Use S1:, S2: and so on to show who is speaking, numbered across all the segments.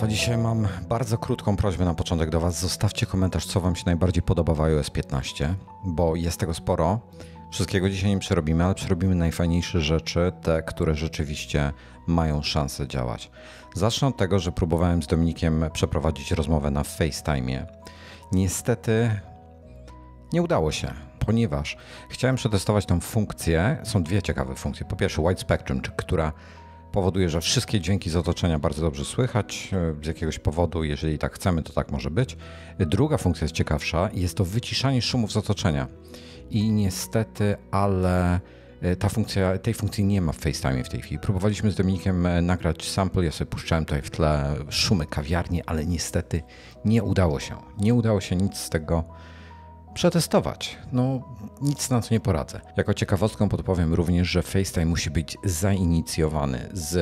S1: Państwa, dzisiaj mam bardzo krótką prośbę na początek do Was. Zostawcie komentarz, co Wam się najbardziej podoba w iOS 15, bo jest tego sporo. Wszystkiego dzisiaj nie przerobimy, ale przerobimy najfajniejsze rzeczy, te, które rzeczywiście mają szansę działać. Zacznę od tego, że próbowałem z Dominikiem przeprowadzić rozmowę na FaceTime. Niestety nie udało się, ponieważ chciałem przetestować tą funkcję. Są dwie ciekawe funkcje. Po pierwsze, Wide Spectrum, która powoduje, że wszystkie dźwięki z otoczenia bardzo dobrze słychać e, z jakiegoś powodu, jeżeli tak chcemy, to tak może być. Druga funkcja jest ciekawsza, jest to wyciszanie szumów z otoczenia. I niestety, ale e, ta funkcja, tej funkcji nie ma w FaceTime w tej chwili. Próbowaliśmy z Dominikiem e, nagrać sample, ja sobie puszczałem tutaj w tle szumy kawiarni, ale niestety nie udało się. Nie udało się nic z tego przetestować. No, nic na to nie poradzę. Jako ciekawostką podpowiem również, że FaceTime musi być zainicjowany z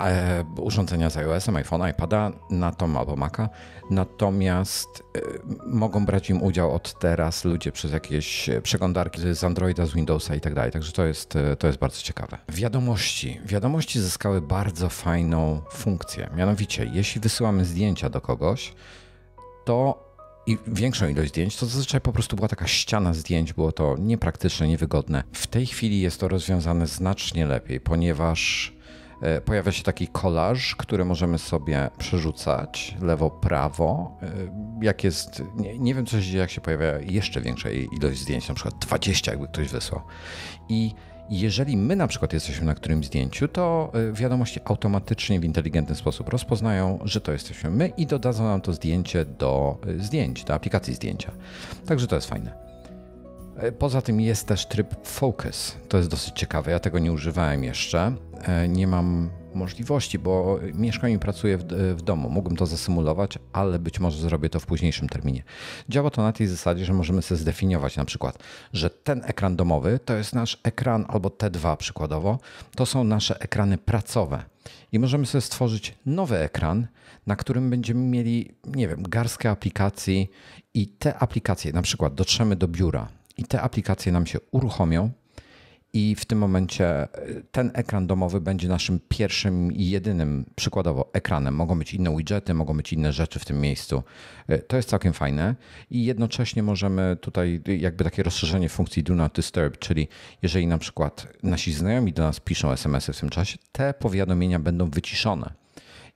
S1: e, urządzenia z iOS-em, iPhone'a, iPada na Tom albo Maca, natomiast e, mogą brać im udział od teraz ludzie przez jakieś e, przeglądarki z Androida, z Windowsa i tak dalej. Także to jest, e, to jest bardzo ciekawe. Wiadomości. Wiadomości zyskały bardzo fajną funkcję. Mianowicie, jeśli wysyłamy zdjęcia do kogoś, to i większą ilość zdjęć, to zazwyczaj po prostu była taka ściana zdjęć, było to niepraktyczne, niewygodne. W tej chwili jest to rozwiązane znacznie lepiej, ponieważ e, pojawia się taki kolaż, który możemy sobie przerzucać lewo, prawo. E, jak jest, nie, nie, wiem co się dzieje, jak się pojawia jeszcze większa ilość zdjęć, na przykład 20, jakby ktoś wysłał. I jeżeli my na przykład jesteśmy na którymś zdjęciu, to y, wiadomości automatycznie w inteligentny sposób rozpoznają, że to jesteśmy my i dodadzą nam to zdjęcie do y, zdjęć, do aplikacji zdjęcia. Także to jest fajne. E, poza tym jest też tryb Focus. To jest dosyć ciekawe. Ja tego nie używałem jeszcze. E, nie mam możliwości, bo mieszkam i pracuję w, w, domu. Mógłbym to zasymulować, ale być może zrobię to w późniejszym terminie. Działa to na tej zasadzie, że możemy sobie zdefiniować na przykład, że ten ekran domowy to jest nasz ekran, albo te dwa przykładowo, to są nasze ekrany pracowe. I możemy sobie stworzyć nowy ekran, na którym będziemy mieli, nie wiem, garstkę aplikacji i te aplikacje, na przykład dotrzemy do biura i te aplikacje nam się uruchomią, i w tym momencie y, ten ekran domowy będzie naszym pierwszym i jedynym przykładowo ekranem. Mogą być inne widgety, mogą być inne rzeczy w tym miejscu. Y, to jest całkiem fajne i jednocześnie możemy tutaj y, jakby takie rozszerzenie funkcji do not disturb, czyli jeżeli na przykład nasi znajomi do nas piszą SMS-y w tym czasie, te powiadomienia będą wyciszone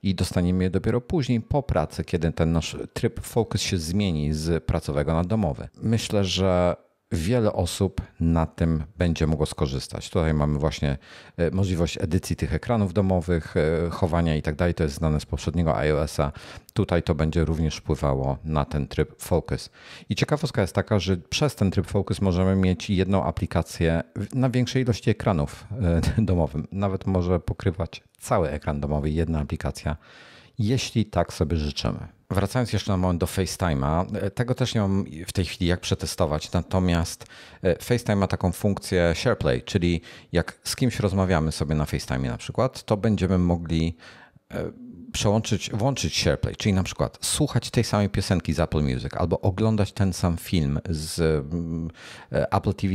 S1: i dostaniemy je dopiero później po pracy, kiedy ten nasz tryb focus się zmieni z pracowego na domowy. Myślę, że wiele osób na tym będzie mogło skorzystać. Tutaj mamy właśnie e, możliwość edycji tych ekranów domowych, e, chowania i tak dalej. To jest znane z poprzedniego iOS-a. Tutaj to będzie również wpływało na ten tryb Focus. I ciekawostka jest taka, że przez ten tryb Focus możemy mieć jedną aplikację na większej ilości ekranów e, domowym. Nawet może pokrywać cały ekran domowy jedna aplikacja, jeśli tak sobie życzymy. Wracając jeszcze na moment do FaceTime'a, e, tego też nie mam w tej chwili jak przetestować, natomiast e, FaceTime ma taką funkcję SharePlay, czyli jak z kimś rozmawiamy sobie na FaceTime'ie na przykład, to będziemy mogli e, przełączyć, włączyć SharePlay, czyli na przykład słuchać tej samej piosenki z Apple Music albo oglądać ten sam film z mm, Apple TV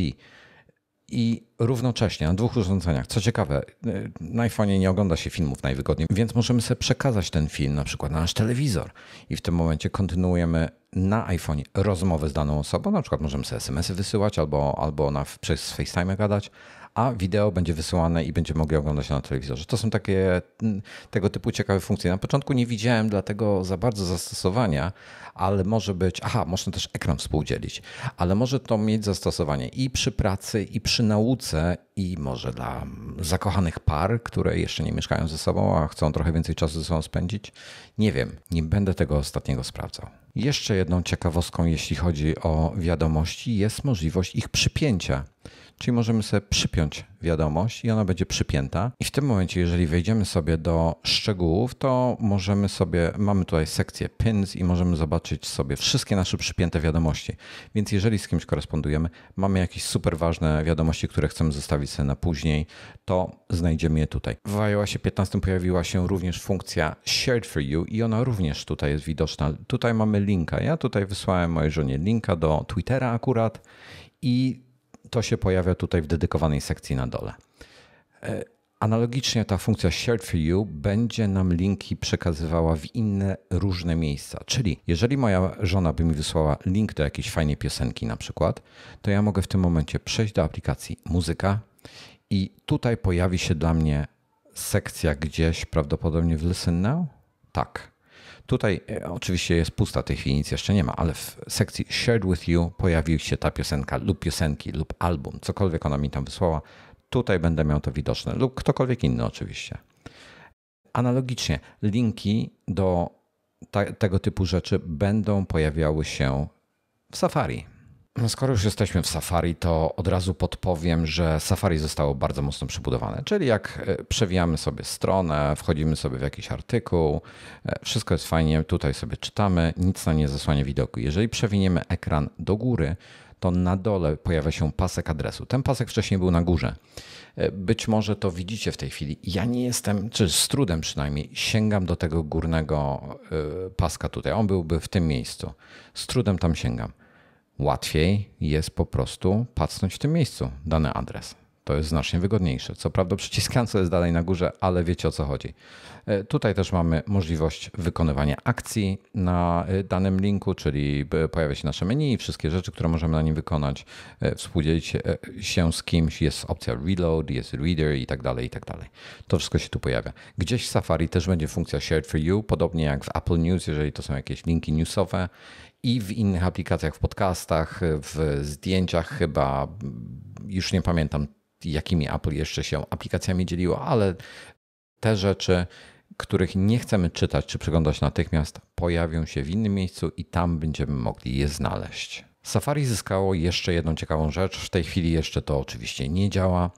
S1: i równocześnie na dwóch urządzeniach. Co ciekawe, y, na iPhone nie ogląda się filmów najwygodniej, więc możemy sobie przekazać ten film na przykład na nasz telewizor i w tym momencie kontynuujemy na iPhone rozmowę z daną osobą. Na przykład możemy sobie SMS-y wysyłać albo, albo na, przez FaceTime gadać, a wideo będzie wysyłane i będzie mogli oglądać na telewizorze. To są takie mm, tego typu ciekawe funkcje. Na początku nie widziałem dlatego za bardzo zastosowania, ale może być, aha, można też ekran współdzielić, ale może to mieć zastosowanie i przy pracy, i przy nauce, i może dla mm, zakochanych par, które jeszcze nie mieszkają ze sobą, a chcą trochę więcej czasu ze sobą spędzić. Nie wiem, nie będę tego ostatniego sprawdzał. Jeszcze jedną ciekawostką, jeśli chodzi o wiadomości, jest możliwość ich przypięcia. Czyli możemy sobie przypiąć wiadomość i ona będzie przypięta. I w tym momencie, jeżeli wejdziemy sobie do szczegółów, to możemy sobie, mamy tutaj sekcję pins i możemy zobaczyć sobie wszystkie nasze przypięte wiadomości. Więc jeżeli z kimś korespondujemy, mamy jakieś super ważne wiadomości, które chcemy zostawić sobie na później, to znajdziemy je tutaj. W iOSie 15 pojawiła się również funkcja Shared for You i ona również tutaj jest widoczna. Tutaj mamy linka. Ja tutaj wysłałem mojej żonie linka do Twittera akurat i to się pojawia tutaj w dedykowanej sekcji na dole. E, analogicznie ta funkcja Shared for You będzie nam linki przekazywała w inne różne miejsca. Czyli jeżeli moja żona by mi wysłała link do jakiejś fajnej piosenki na przykład, to ja mogę w tym momencie przejść do aplikacji Muzyka i tutaj pojawi się dla mnie sekcja gdzieś prawdopodobnie w Listen Now. Tak. Tutaj e, oczywiście jest pusta chwili, nic jeszcze nie ma, ale w sekcji Shared with You pojawił się ta piosenka lub piosenki lub album, cokolwiek ona mi tam wysłała. Tutaj będę miał to widoczne lub ktokolwiek inny oczywiście. Analogicznie linki do ta, tego typu rzeczy będą pojawiały się w Safari. No skoro już jesteśmy w Safari, to od razu podpowiem, że Safari zostało bardzo mocno przebudowane. Czyli jak e, przewijamy sobie stronę, wchodzimy sobie w jakiś artykuł, e, wszystko jest fajnie, tutaj sobie czytamy, nic na nie zasłania widoku. Jeżeli przewiniemy ekran do góry, to na dole pojawia się pasek adresu. Ten pasek wcześniej był na górze. E, być może to widzicie w tej chwili. Ja nie jestem, czy z trudem przynajmniej, sięgam do tego górnego paska tutaj. On byłby w tym miejscu. Z trudem tam sięgam łatwiej jest po prostu pacnąć w tym miejscu dany adres. To jest znacznie wygodniejsze. Co prawda przyciskance jest dalej na górze, ale wiecie o co chodzi. E, tutaj też mamy możliwość wykonywania akcji na e, danym linku, czyli e, pojawia się nasze menu i wszystkie rzeczy, które możemy na nim wykonać. Współdzielić się z kimś, jest opcja reload, jest reader i tak dalej, i tak dalej. To wszystko się tu pojawia. Gdzieś w Safari też będzie funkcja shared for you, podobnie jak w Apple News, jeżeli to są jakieś linki newsowe i w innych aplikacjach, w podcastach, w zdjęciach chyba, już nie pamiętam jakimi Apple jeszcze się aplikacjami dzieliło, ale te rzeczy, których nie chcemy czytać czy przeglądać natychmiast, pojawią się w innym miejscu i tam będziemy mogli je znaleźć. Safari zyskało jeszcze jedną ciekawą rzecz. W tej chwili jeszcze to oczywiście nie działa.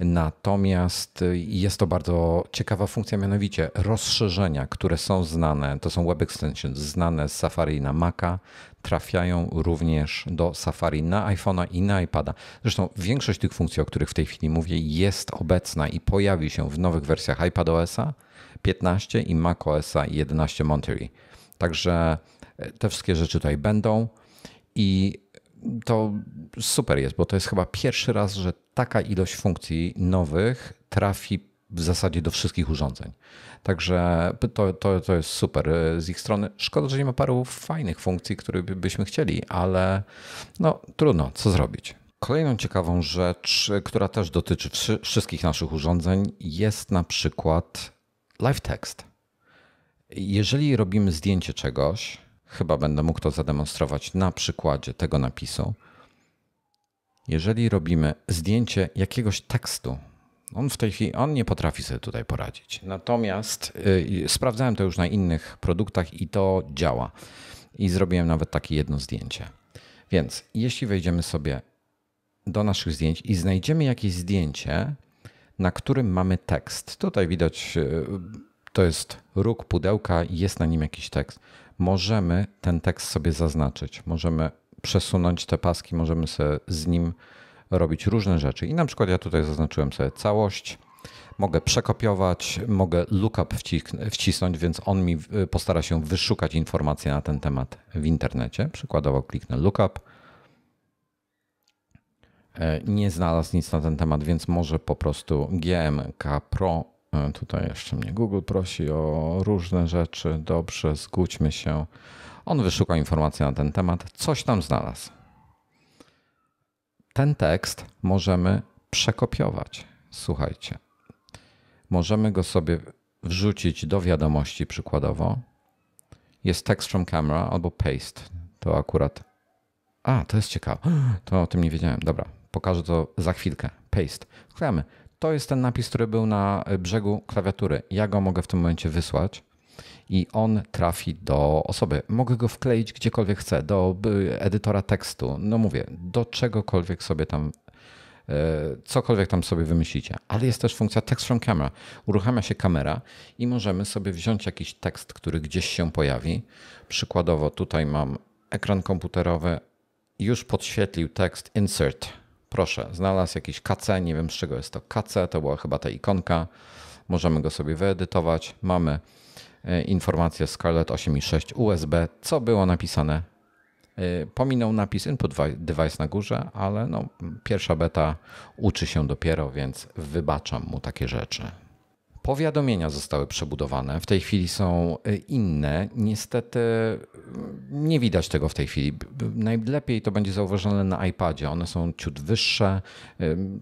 S1: Natomiast y, jest to bardzo ciekawa funkcja, mianowicie rozszerzenia, które są znane, to są web extensions znane z Safari na Maca, trafiają również do Safari na iPhone'a i na iPada. Zresztą większość tych funkcji, o których w tej chwili mówię, jest obecna i pojawi się w nowych wersjach iPadOSa 15 i OSa 11 Monterey. Także e, te wszystkie rzeczy tutaj będą i to super jest, bo to jest chyba pierwszy raz, że taka ilość funkcji nowych trafi w zasadzie do wszystkich urządzeń. Także to, to, to jest super z ich strony. Szkoda, że nie ma paru fajnych funkcji, które byśmy chcieli, ale no trudno, co zrobić. Kolejną ciekawą rzecz, która też dotyczy wszystkich naszych urządzeń, jest na przykład live text. Jeżeli robimy zdjęcie czegoś, Chyba będę mógł to zademonstrować na przykładzie tego napisu. Jeżeli robimy zdjęcie jakiegoś tekstu, on w tej chwili on nie potrafi sobie tutaj poradzić. Natomiast yy, sprawdzałem to już na innych produktach i to działa. I zrobiłem nawet takie jedno zdjęcie. Więc jeśli wejdziemy sobie do naszych zdjęć i znajdziemy jakieś zdjęcie, na którym mamy tekst. Tutaj widać, y, to jest róg pudełka i jest na nim jakiś tekst możemy ten tekst sobie zaznaczyć. Możemy przesunąć te paski, możemy sobie z nim robić różne rzeczy. I na przykład ja tutaj zaznaczyłem sobie całość. Mogę przekopiować, mogę lookup wcisnąć, więc on mi postara się wyszukać informacje na ten temat w internecie. Przykładowo kliknę lookup. E, nie znalazł nic na ten temat, więc może po prostu GMK Pro E, tutaj jeszcze mnie Google prosi o różne rzeczy. Dobrze, zgódźmy się. On wyszukał informacji na ten temat, coś tam znalazł. Ten tekst możemy przekopiować. Słuchajcie, możemy go sobie wrzucić do wiadomości przykładowo. Jest text from camera albo paste. To akurat. A, to jest ciekawe. To o tym nie wiedziałem. Dobra, pokażę to za chwilkę. Paste. Wklejamy to jest ten napis, który był na e, brzegu klawiatury. Ja go mogę w tym momencie wysłać i on trafi do osoby. Mogę go wkleić gdziekolwiek chcę, do e, edytora tekstu. No mówię, do czegokolwiek sobie tam, e, cokolwiek tam sobie wymyślicie. Ale jest też funkcja text from camera. Uruchamia się kamera i możemy sobie wziąć jakiś tekst, który gdzieś się pojawi. Przykładowo tutaj mam ekran komputerowy, już podświetlił tekst insert Proszę, znalazł jakiś KC, nie wiem z czego jest to KC, to była chyba ta ikonka. Możemy go sobie wyedytować. Mamy e, informację Scarlett 8.6 USB, co było napisane. E, pominął napis input device na górze, ale no, pierwsza beta uczy się dopiero, więc wybaczam mu takie rzeczy. Powiadomienia zostały przebudowane, w tej chwili są e, inne. Niestety mm, nie widać tego w tej chwili. Najlepiej to będzie zauważone na iPadzie. One są ciut wyższe,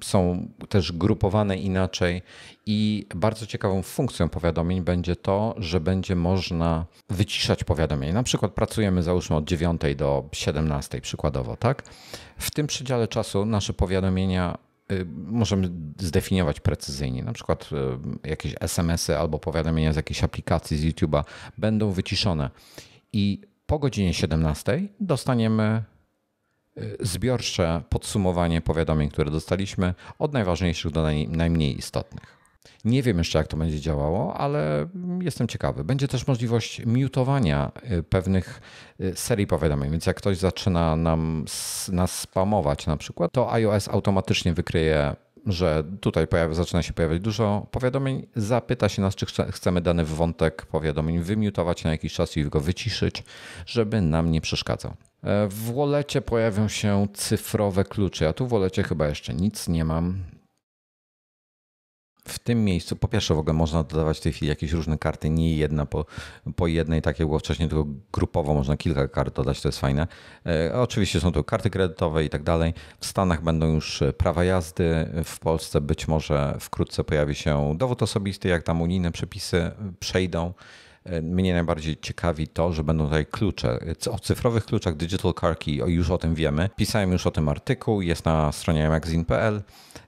S1: są też grupowane inaczej i bardzo ciekawą funkcją powiadomień będzie to, że będzie można wyciszać powiadomienia. Na przykład pracujemy załóżmy od 9 do 17 przykładowo, tak? W tym przedziale czasu nasze powiadomienia Y, możemy zdefiniować precyzyjnie. Na przykład y, jakieś SMS-y albo powiadomienia z jakiejś aplikacji z YouTube'a będą wyciszone. I po godzinie 17 dostaniemy y, zbiorcze podsumowanie powiadomień, które dostaliśmy od najważniejszych do najmniej istotnych. Nie wiem jeszcze, jak to będzie działało, ale jestem ciekawy. Będzie też możliwość mutowania y, pewnych y, serii powiadomień, więc jak ktoś zaczyna nam, nas spamować na przykład, to iOS automatycznie wykryje że tutaj pojawia, zaczyna się pojawiać dużo powiadomień, zapyta się nas, czy chcemy dany wątek powiadomień wymiutować na jakiś czas i go wyciszyć, żeby nam nie przeszkadzał. E, w wolecie pojawią się cyfrowe klucze. Ja tu w wolecie chyba jeszcze nic nie mam w tym miejscu, po pierwsze w ogóle można dodawać w tej chwili jakieś różne karty, nie jedna po, po jednej, tak jak było wcześniej, tylko grupowo można kilka kart dodać, to jest fajne. E, oczywiście są to karty kredytowe i tak dalej. W Stanach będą już e, prawa jazdy, e, w Polsce być może wkrótce pojawi się dowód osobisty, jak tam unijne przepisy przejdą. Mnie najbardziej ciekawi to, że będą tutaj klucze. O cyfrowych kluczach Digital Car Key już o tym wiemy. Pisałem już o tym artykuł, jest na stronie magazine.pl.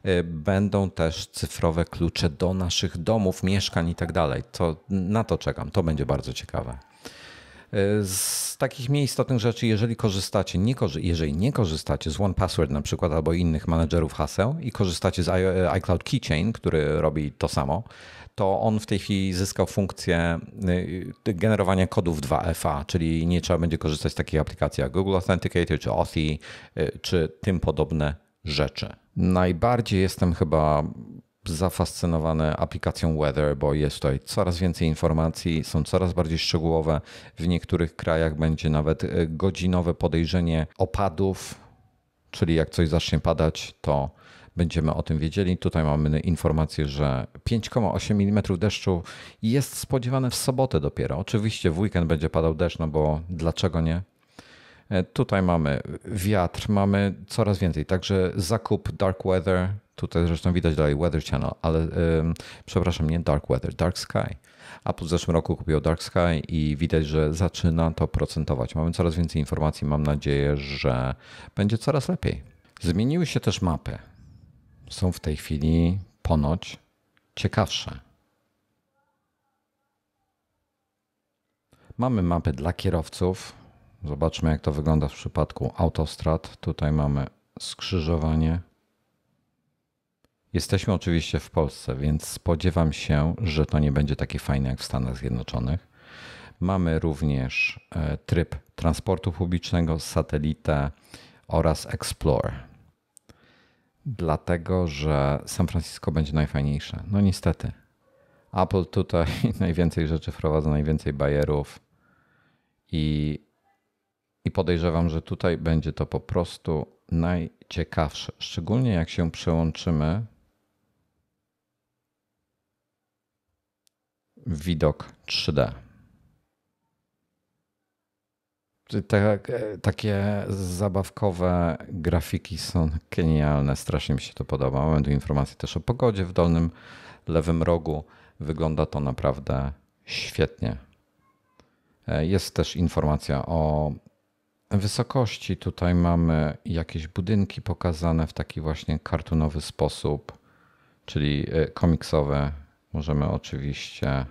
S1: Y, będą też cyfrowe klucze do naszych domów, mieszkań i tak dalej. To na to czekam, to będzie bardzo ciekawe. Y, z takich mniej istotnych rzeczy, jeżeli korzystacie, nie korzy jeżeli nie korzystacie z One Password na przykład albo innych managerów haseł i korzystacie z y, iCloud Keychain, który robi to samo, to on w tej chwili zyskał funkcję generowania kodów 2FA, czyli nie trzeba będzie korzystać z takich aplikacji jak Google Authenticator czy Authy czy tym podobne rzeczy. Najbardziej jestem chyba zafascynowany aplikacją Weather, bo jest tutaj coraz więcej informacji, są coraz bardziej szczegółowe. W niektórych krajach będzie nawet y, godzinowe podejrzenie opadów, czyli jak coś zacznie padać, to będziemy o tym wiedzieli. Tutaj mamy informację, że 5,8 mm deszczu jest spodziewane w sobotę dopiero. Oczywiście w weekend będzie padał deszcz, no bo dlaczego nie? E, tutaj mamy wiatr, mamy coraz więcej. Także zakup Dark Weather, tutaj zresztą widać dalej Weather Channel, ale przepraszam, nie Dark Weather, Dark Sky. A po zeszłym roku kupił Dark Sky i widać, że zaczyna to procentować. Mamy coraz więcej informacji, mam nadzieję, że będzie coraz lepiej. Zmieniły się też mapy. Są w tej chwili ponoć ciekawsze. Mamy mapy dla kierowców, Zobaczmy, jak to wygląda w przypadku autostrad. Tutaj mamy skrzyżowanie. Jesteśmy oczywiście w Polsce, więc spodziewam się, że to nie będzie takie fajne jak w Stanach Zjednoczonych. Mamy również e, tryb transportu publicznego, satelitę oraz Explore. Dlatego, że San Francisco będzie najfajniejsze. No niestety. Apple tutaj najwięcej rzeczy wprowadza, najwięcej bajerów i i podejrzewam, że tutaj będzie to po prostu najciekawsze. Szczególnie jak się przełączymy w widok 3D. E, takie zabawkowe grafiki są genialne. Strasznie mi się to podoba. Mam tu informacje też o pogodzie w dolnym lewym rogu. Wygląda to naprawdę świetnie. E, jest też informacja o Wysokości tutaj mamy jakieś budynki pokazane w taki właśnie kartunowy sposób, czyli e, komiksowe. Możemy oczywiście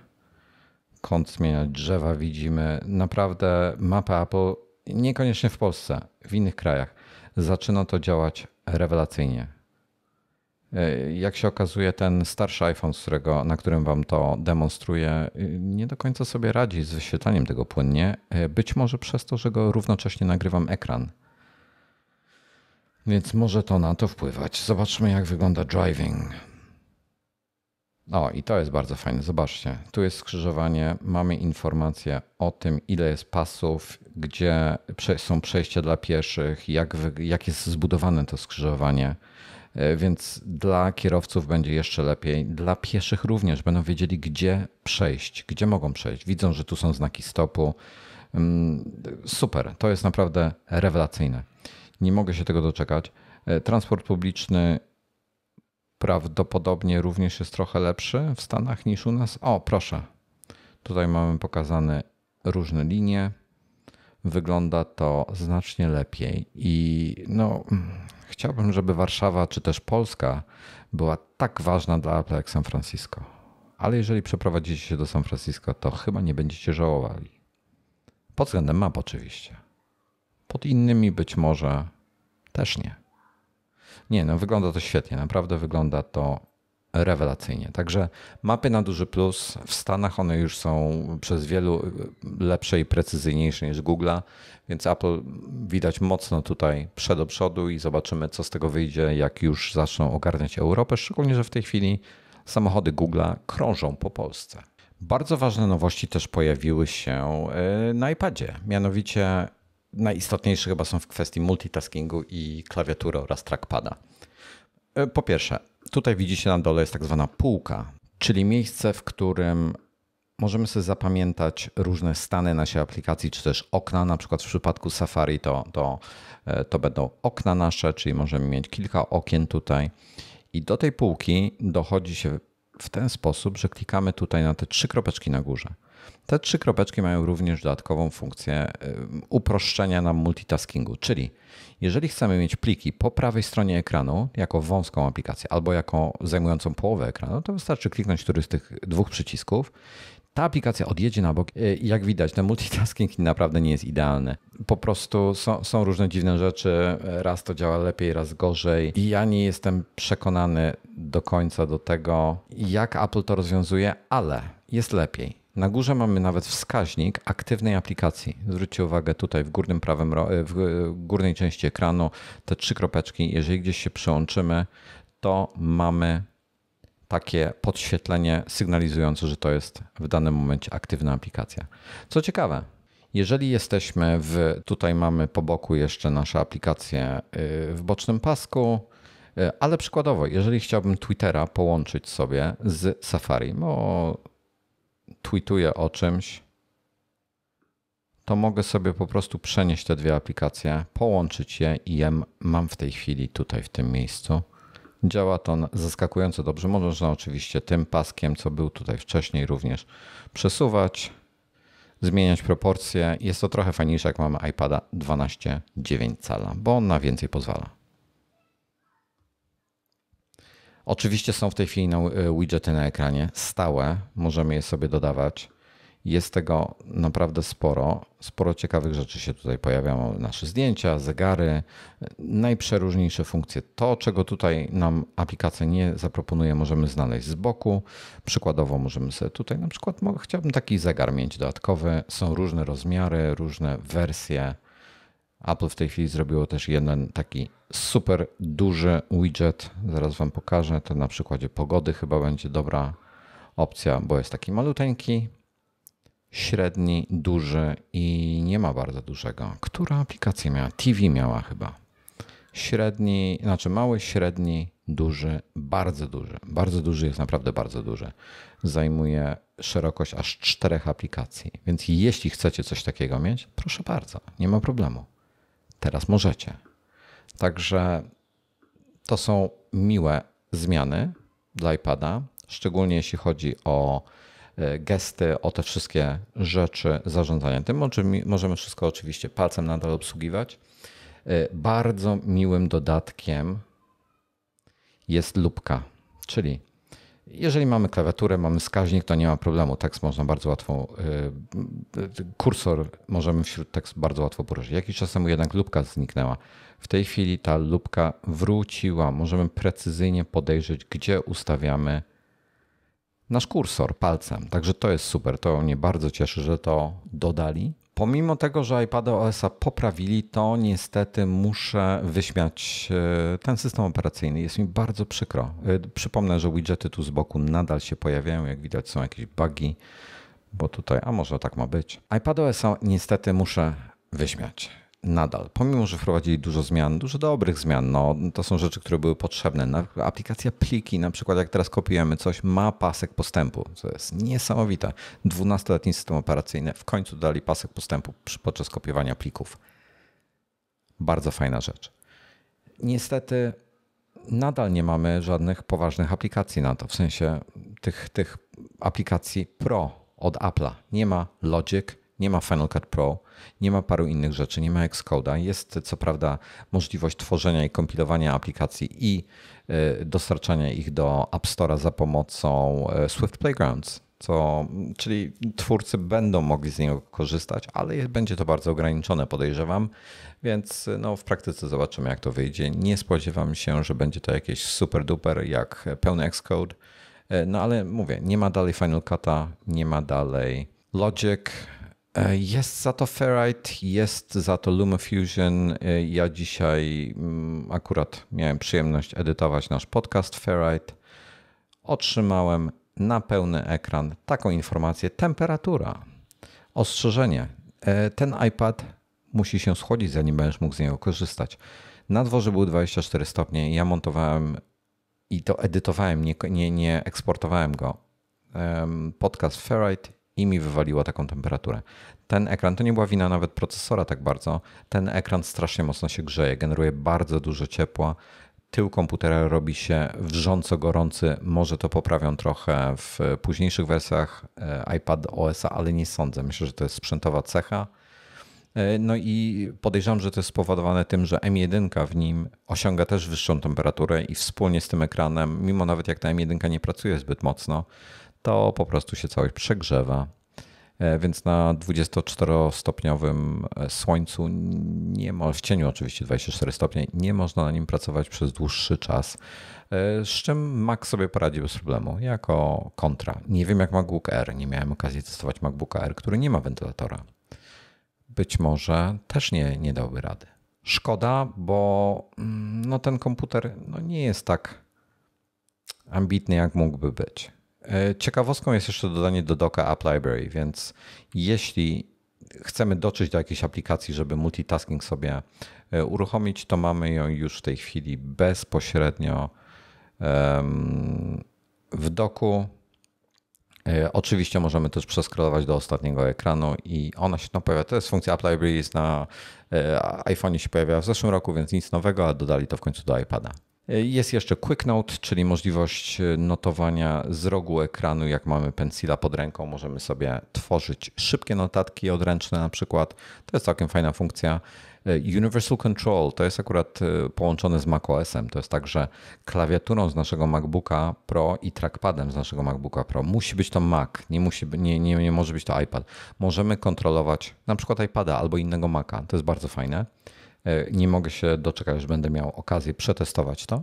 S1: kąt zmieniać, drzewa widzimy. Naprawdę mapa Apple, niekoniecznie w Polsce, w innych krajach, zaczyna to działać rewelacyjnie. E, jak się okazuje, ten starszy iPhone, którego, na którym Wam to demonstruję, y, nie do końca sobie radzi z wyświetlaniem tego płynnie. E, być może przez to, że go równocześnie nagrywam ekran. Więc może to na to wpływać. Zobaczmy, jak wygląda driving. O, i to jest bardzo fajne. Zobaczcie, tu jest skrzyżowanie, mamy informacje o tym, ile jest pasów, gdzie są przejścia dla pieszych, jak, jak jest zbudowane to skrzyżowanie. E, więc dla kierowców będzie jeszcze lepiej. Dla pieszych również będą wiedzieli, gdzie przejść, gdzie mogą przejść. Widzą, że tu są znaki stopu. Mm, super, to jest naprawdę rewelacyjne. Nie mogę się tego doczekać. E, transport publiczny prawdopodobnie również jest trochę lepszy w Stanach niż u nas. O, proszę. Tutaj mamy pokazane różne linie. Wygląda to znacznie lepiej i no mm, Chciałbym, żeby Warszawa czy też Polska była tak ważna dla Apple jak San Francisco. Ale jeżeli przeprowadzicie się do San Francisco, to chyba nie będziecie żałowali. Pod względem map oczywiście. Pod innymi być może też nie. Nie, no wygląda to świetnie, naprawdę wygląda to rewelacyjnie. Także mapy na duży plus. W Stanach one już są przez wielu y, lepsze i precyzyjniejsze niż Google'a, więc Apple widać mocno tutaj przed do przodu i zobaczymy, co z tego wyjdzie, jak już zaczną ogarniać Europę, szczególnie, że w tej chwili samochody Google'a krążą po Polsce. Bardzo ważne nowości też pojawiły się y, na iPadzie, mianowicie najistotniejsze chyba są w kwestii multitaskingu i klawiatury oraz trackpada. Y, po pierwsze, Tutaj widzicie na dole jest tak zwana półka, czyli miejsce, w którym możemy sobie zapamiętać różne stany naszej aplikacji, czy też okna. Na przykład w przypadku Safari to, to, e, to będą okna nasze, czyli możemy mieć kilka okien tutaj. I do tej półki dochodzi się w ten sposób, że klikamy tutaj na te trzy kropeczki na górze. Te trzy kropeczki mają również dodatkową funkcję y, uproszczenia nam multitaskingu, czyli jeżeli chcemy mieć pliki po prawej stronie ekranu jako wąską aplikację albo jako zajmującą połowę ekranu, to wystarczy kliknąć któryś z tych dwóch przycisków. Ta aplikacja odjedzie na bok y, jak widać, ten multitasking naprawdę nie jest idealny. Po prostu są, są różne dziwne rzeczy, raz to działa lepiej, raz gorzej. I ja nie jestem przekonany do końca do tego, jak Apple to rozwiązuje, ale jest lepiej. Na górze mamy nawet wskaźnik aktywnej aplikacji. Zwróćcie uwagę tutaj w górnym prawym, w górnej części ekranu te trzy kropeczki. Jeżeli gdzieś się przełączymy, to mamy takie podświetlenie sygnalizujące, że to jest w danym momencie aktywna aplikacja. Co ciekawe, jeżeli jesteśmy w, tutaj mamy po boku jeszcze nasze aplikacje y, w bocznym pasku, y, ale przykładowo, jeżeli chciałbym Twittera połączyć sobie z Safari, bo tweetuję o czymś, to mogę sobie po prostu przenieść te dwie aplikacje, połączyć je i je mam w tej chwili tutaj w tym miejscu. Działa to zaskakująco dobrze. Można oczywiście tym paskiem, co był tutaj wcześniej, również przesuwać, zmieniać proporcje. Jest to trochę fajniejsze, jak mamy iPada 12,9 cala, bo on na więcej pozwala. Oczywiście są w tej chwili e, widgety na ekranie, stałe, możemy je sobie dodawać. Jest tego naprawdę sporo. Sporo ciekawych rzeczy się tutaj pojawia. Nasze zdjęcia, zegary, najprzeróżniejsze funkcje. To, czego tutaj nam aplikacja nie zaproponuje, możemy znaleźć z boku. Przykładowo możemy sobie tutaj, na przykład chciałbym taki zegar mieć dodatkowy. Są różne rozmiary, różne wersje. Apple w tej chwili zrobiło też jeden taki super duży widget. Zaraz Wam pokażę. To na przykładzie pogody chyba będzie dobra opcja, bo jest taki maluteńki, średni, duży i nie ma bardzo dużego. Która aplikacja miała? TV miała chyba. Średni, znaczy mały, średni, duży, bardzo duży. Bardzo duży jest naprawdę bardzo duży. Zajmuje szerokość aż czterech aplikacji. Więc jeśli chcecie coś takiego mieć, proszę bardzo, nie ma problemu teraz możecie. Także to są miłe zmiany dla iPada, szczególnie jeśli chodzi o e, gesty, o te wszystkie rzeczy zarządzania tym. Możemy wszystko oczywiście palcem nadal obsługiwać. E, bardzo miłym dodatkiem jest lubka, czyli jeżeli mamy klawiaturę, mamy wskaźnik, to nie ma problemu. Tekst można bardzo łatwo, y, y, kursor możemy wśród tekstu bardzo łatwo poruszyć. Jakiś czas temu jednak lubka zniknęła. W tej chwili ta lubka wróciła. Możemy precyzyjnie podejrzeć, gdzie ustawiamy nasz kursor palcem. Także to jest super. To mnie bardzo cieszy, że to dodali. Pomimo tego, że iPad os poprawili, to niestety muszę wyśmiać e, ten system operacyjny. Jest mi bardzo przykro. E, przypomnę, że widgety tu z boku nadal się pojawiają. Jak widać, są jakieś bugi, bo tutaj, a może tak ma być. iPad os niestety muszę wyśmiać nadal, pomimo że wprowadzili dużo zmian, dużo dobrych zmian, no, to są rzeczy, które były potrzebne. Aplikacja pliki, na przykład jak teraz kopiujemy coś, ma pasek postępu, co jest niesamowite. 12-letni system operacyjny w końcu dali pasek postępu podczas kopiowania plików. Bardzo fajna rzecz. Niestety nadal nie mamy żadnych poważnych aplikacji na to, w sensie tych, tych aplikacji pro od Apple'a. Nie ma Logic, nie ma Final Cut Pro, nie ma paru innych rzeczy, nie ma Xcode'a. Jest co prawda możliwość tworzenia i kompilowania aplikacji i e, dostarczania ich do App Store'a za pomocą e, Swift Playgrounds. Co, czyli twórcy będą mogli z niego korzystać, ale będzie to bardzo ograniczone, podejrzewam, więc e, no, w praktyce zobaczymy, jak to wyjdzie. Nie spodziewam się, że będzie to jakieś super duper jak pełny Xcode, no ale mówię, nie ma dalej Final Cut'a, nie ma dalej Logic, E, jest za to Ferrite, jest za to LumaFusion. E, ja dzisiaj mm, akurat miałem przyjemność edytować nasz podcast Ferrite. Otrzymałem na pełny ekran taką informację: temperatura. Ostrzeżenie: e, ten iPad musi się schodzić, zanim będziesz mógł z niego korzystać. Na dworze były 24 stopnie. Ja montowałem i to edytowałem, nie, nie, nie eksportowałem go. Podcast Ferrite i mi wywaliło taką temperaturę. Ten ekran to nie była wina nawet procesora tak bardzo. Ten ekran strasznie mocno się grzeje, generuje bardzo dużo ciepła. Tył komputera robi się wrząco gorący. Może to poprawią trochę w późniejszych wersjach e, iPad OS, ale nie sądzę. Myślę, że to jest sprzętowa cecha. E, no i podejrzewam, że to jest spowodowane tym, że M1 w nim osiąga też wyższą temperaturę i wspólnie z tym ekranem, mimo nawet jak ta M1 nie pracuje zbyt mocno, to po prostu się całość przegrzewa. E, więc na 24-stopniowym e, słońcu, nie ma, w cieniu oczywiście 24 stopnie, nie można na nim pracować przez dłuższy czas, e, z czym Mac sobie poradzi bez problemu, jako kontra. Nie wiem jak MacBook R, nie miałem okazji testować MacBooka R, który nie ma wentylatora. Być może też nie, nie dałby rady. Szkoda, bo mm, no, ten komputer no, nie jest tak ambitny, jak mógłby być. E, ciekawostką jest jeszcze dodanie do doka App Library, więc jeśli chcemy dotrzeć do jakiejś aplikacji, żeby multitasking sobie e, uruchomić, to mamy ją już w tej chwili bezpośrednio w doku. E, oczywiście możemy też przeskrolować do ostatniego ekranu i ona się tam no, pojawia. To jest funkcja App Library, jest na iPhone się pojawiała w zeszłym roku, więc nic nowego, a dodali to w końcu do iPada. E, jest jeszcze Quick Note, czyli możliwość e, notowania z rogu ekranu. Jak mamy pensila pod ręką, możemy sobie tworzyć szybkie notatki odręczne na przykład. To jest całkiem fajna funkcja. E, Universal Control to jest akurat połączone z macOS-em. To jest także klawiaturą z naszego MacBooka Pro i trackpadem z naszego MacBooka Pro. Musi być to Mac, nie, musi, nie, nie, nie może być to iPad. Możemy kontrolować na przykład iPada albo innego Maca. To jest bardzo fajne. E, nie mogę się doczekać, że będę miał okazję przetestować to.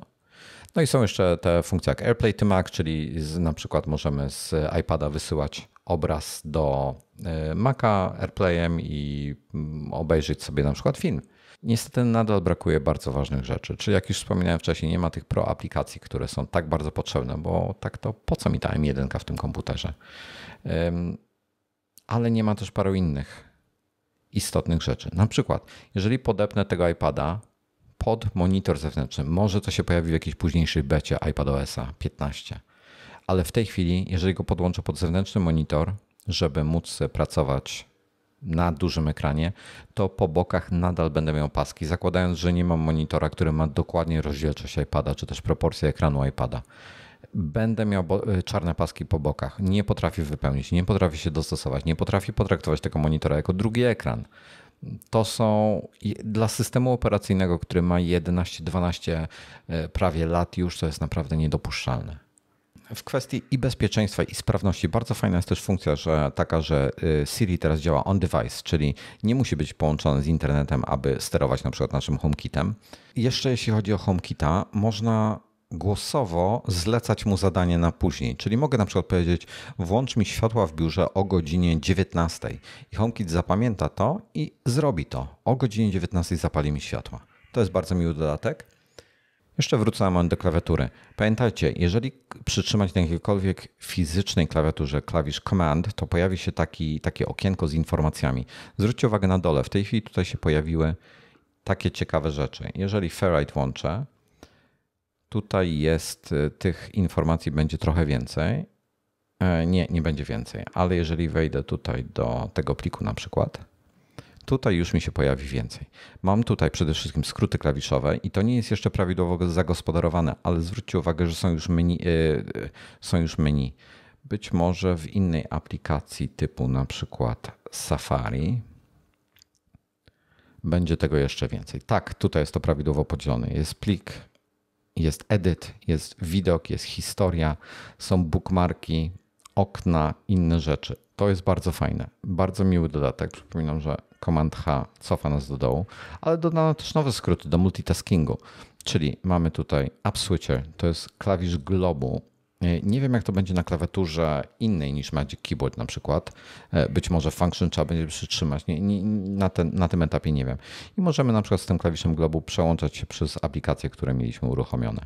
S1: No i są jeszcze te funkcje jak AirPlay to Mac, czyli z, na przykład możemy z iPada wysyłać obraz do e, Maca AirPlayem i mm, obejrzeć sobie na przykład film. Niestety nadal brakuje bardzo ważnych rzeczy. Czyli jak już wspominałem wcześniej, nie ma tych pro aplikacji, które są tak bardzo potrzebne, bo tak to po co mi ta M1 w tym komputerze? Ale nie ma też paru innych istotnych rzeczy. Na przykład, jeżeli podepnę tego iPada pod monitor zewnętrzny, może to się pojawi w jakiejś późniejszej becie iPadOS-a 15, ale w tej chwili, jeżeli go podłączę pod zewnętrzny monitor, żeby móc pracować na dużym ekranie, to po bokach nadal będę miał paski, zakładając, że nie mam monitora, który ma dokładnie rozdzielczość iPada, czy też proporcje ekranu iPada będę miał y, czarne paski po bokach. Nie potrafi wypełnić, nie potrafi się dostosować, nie potrafi potraktować tego monitora jako drugi ekran. To są dla systemu operacyjnego, który ma 11-12 y, prawie lat już, to jest naprawdę niedopuszczalne. W kwestii i bezpieczeństwa, i sprawności bardzo fajna jest też funkcja że taka, że y, Siri teraz działa on device, czyli nie musi być połączony z internetem, aby sterować na przykład naszym HomeKitem. Jeszcze jeśli chodzi o HomeKita, można głosowo zlecać mu zadanie na później. Czyli mogę na przykład powiedzieć, włącz mi światła w biurze o godzinie 19 i HomeKit zapamięta to i zrobi to. O godzinie 19 zapali mi światła. To jest bardzo miły dodatek. Jeszcze wrócę na moment do klawiatury. Pamiętajcie, jeżeli przytrzymać na jakiejkolwiek fizycznej klawiaturze klawisz Command, to pojawi się taki, takie okienko z informacjami. Zwróćcie uwagę na dole. W tej chwili tutaj się pojawiły takie ciekawe rzeczy. Jeżeli Ferrite włączę, Tutaj jest y, tych informacji będzie trochę więcej. E, nie, nie będzie więcej, ale jeżeli wejdę tutaj do tego pliku na przykład, tutaj już mi się pojawi więcej. Mam tutaj przede wszystkim skróty klawiszowe i to nie jest jeszcze prawidłowo zagospodarowane, ale zwróćcie uwagę, że są już menu. Yy, są już menu. Być może w innej aplikacji typu na przykład Safari będzie tego jeszcze więcej. Tak, tutaj jest to prawidłowo podzielone. Jest plik jest edyt, jest widok, jest historia, są bookmarki, okna, inne rzeczy. To jest bardzo fajne. Bardzo miły dodatek. Przypominam, że Command H cofa nas do dołu, ale dodano też nowe skróty do multitaskingu. Czyli mamy tutaj App Switcher, to jest klawisz globu, E, nie wiem, jak to będzie na klawiaturze innej niż Magic Keyboard na przykład. E, być może function trzeba będzie przytrzymać. Nie, nie, na, ten, na tym etapie nie wiem. I możemy na przykład z tym klawiszem globu przełączać się przez aplikacje, które mieliśmy uruchomione.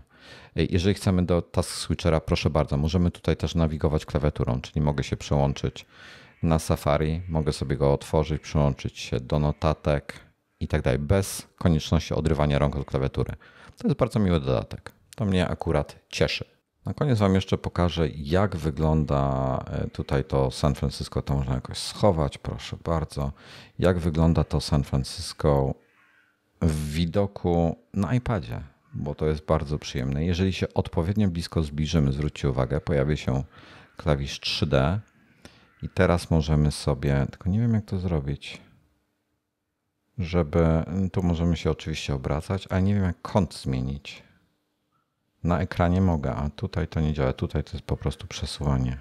S1: E, jeżeli chcemy do Task Switchera, proszę bardzo, możemy tutaj też nawigować klawiaturą, czyli mogę się przełączyć na Safari, mogę sobie go otworzyć, przyłączyć się do notatek i tak dalej, bez konieczności odrywania rąk od klawiatury. To jest bardzo miły dodatek. To mnie akurat cieszy. Na koniec Wam jeszcze pokażę, jak wygląda e, tutaj to San Francisco. To można jakoś schować, proszę bardzo. Jak wygląda to San Francisco w widoku na iPadzie, bo to jest bardzo przyjemne. Jeżeli się odpowiednio blisko zbliżymy, zwróćcie uwagę, pojawi się klawisz 3D i teraz możemy sobie, tylko nie wiem jak to zrobić, żeby, tu możemy się oczywiście obracać, ale nie wiem jak kąt zmienić. Na ekranie mogę, a tutaj to nie działa. Tutaj to jest po prostu przesuwanie.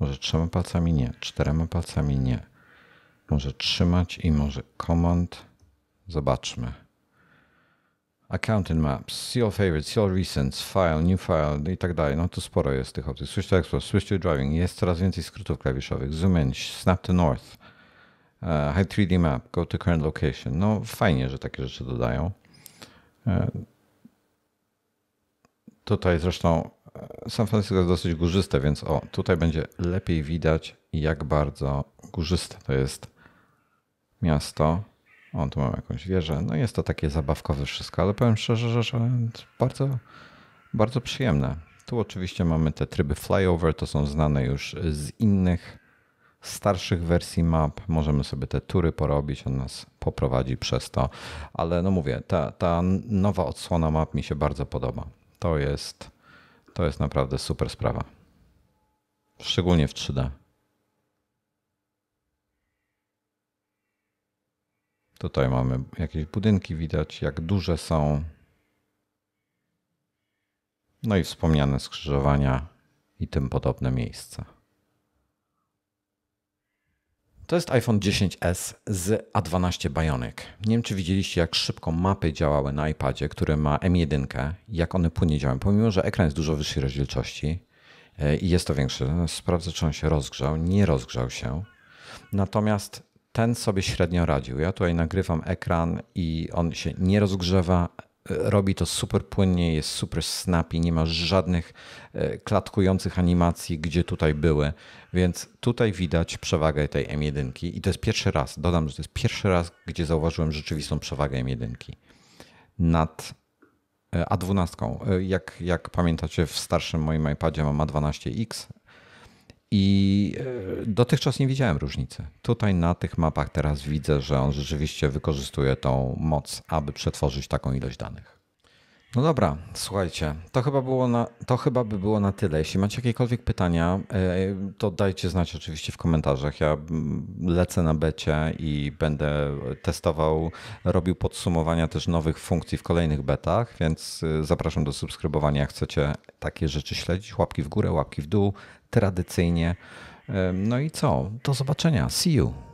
S1: Może trzema palcami nie, czterema palcami nie. Może trzymać i może command. Zobaczmy. Account in Maps, see all favorites, see all recents, file, new file i tak dalej. No to sporo jest tych opcji. Switch to Express, Switch to Driving. Jest coraz więcej skrótów klawiszowych. Zoom in, Snap to North, uh, e, 3D Map, Go to Current Location. No fajnie, że takie rzeczy dodają. Uh, Tutaj zresztą e, San Francisco jest dosyć górzyste, więc o, tutaj będzie lepiej widać, jak bardzo górzyste to jest miasto. O, tu mam jakąś wieżę. No jest to takie zabawkowe wszystko, ale powiem szczerze, że bardzo, bardzo przyjemne. Tu oczywiście mamy te tryby flyover, to są znane już z innych starszych wersji map. Możemy sobie te tury porobić, on nas poprowadzi przez to. Ale no mówię, ta, ta nowa odsłona map mi się bardzo podoba. To jest, to jest naprawdę super sprawa. Szczególnie w 3D. Tutaj mamy jakieś budynki, widać jak duże są. No i wspomniane skrzyżowania i tym podobne miejsca. To jest iPhone 10s z A12 Bionic. Nie wiem, czy widzieliście, jak szybko mapy działały na iPadzie, który ma M1, jak one płynnie działają. Pomimo, że ekran jest dużo wyższej rozdzielczości e, i jest to większy. Sprawdzę, czy on się rozgrzał. Nie rozgrzał się. Natomiast ten sobie średnio radził. Ja tutaj nagrywam ekran i on się nie rozgrzewa robi to super płynnie, jest super snappy, nie ma żadnych e, klatkujących animacji, gdzie tutaj były. Więc tutaj widać przewagę tej M1 i to jest pierwszy raz, dodam, że to jest pierwszy raz, gdzie zauważyłem rzeczywistą przewagę M1 nad e, A12. E, jak, jak pamiętacie, w starszym moim iPadzie mam A12X, i e, dotychczas nie widziałem różnicy. Tutaj na tych mapach teraz widzę, że on rzeczywiście wykorzystuje tą moc, aby przetworzyć taką ilość danych. No dobra, słuchajcie, to chyba, było na, to chyba by było na tyle. Jeśli macie jakiekolwiek pytania, e, to dajcie znać oczywiście w komentarzach. Ja mm, lecę na becie i będę testował, robił podsumowania też nowych funkcji w kolejnych betach, więc e, zapraszam do subskrybowania, jak chcecie takie rzeczy śledzić. Łapki w górę, łapki w dół tradycyjnie. No i co? Do zobaczenia. See you.